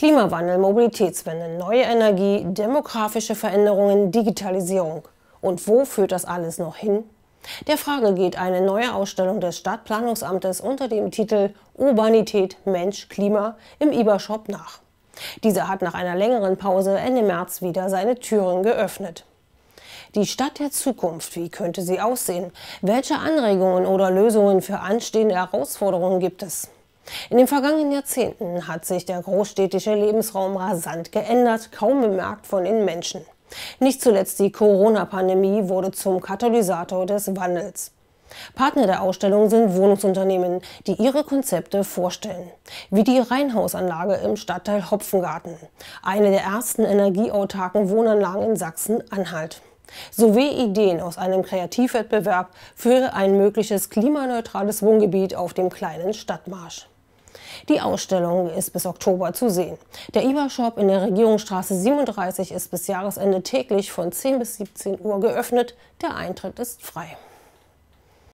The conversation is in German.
Klimawandel, Mobilitätswende, neue Energie, demografische Veränderungen, Digitalisierung. Und wo führt das alles noch hin? Der Frage geht eine neue Ausstellung des Stadtplanungsamtes unter dem Titel Urbanität, Mensch, Klima im IBA-Shop nach. Dieser hat nach einer längeren Pause Ende März wieder seine Türen geöffnet. Die Stadt der Zukunft, wie könnte sie aussehen? Welche Anregungen oder Lösungen für anstehende Herausforderungen gibt es? In den vergangenen Jahrzehnten hat sich der großstädtische Lebensraum rasant geändert, kaum bemerkt von den Menschen. Nicht zuletzt die Corona-Pandemie wurde zum Katalysator des Wandels. Partner der Ausstellung sind Wohnungsunternehmen, die ihre Konzepte vorstellen, wie die Reinhausanlage im Stadtteil Hopfengarten, eine der ersten energieautarken Wohnanlagen in Sachsen-Anhalt, sowie Ideen aus einem Kreativwettbewerb für ein mögliches klimaneutrales Wohngebiet auf dem kleinen Stadtmarsch. Die Ausstellung ist bis Oktober zu sehen. Der IWA-Shop in der Regierungsstraße 37 ist bis Jahresende täglich von 10 bis 17 Uhr geöffnet. Der Eintritt ist frei.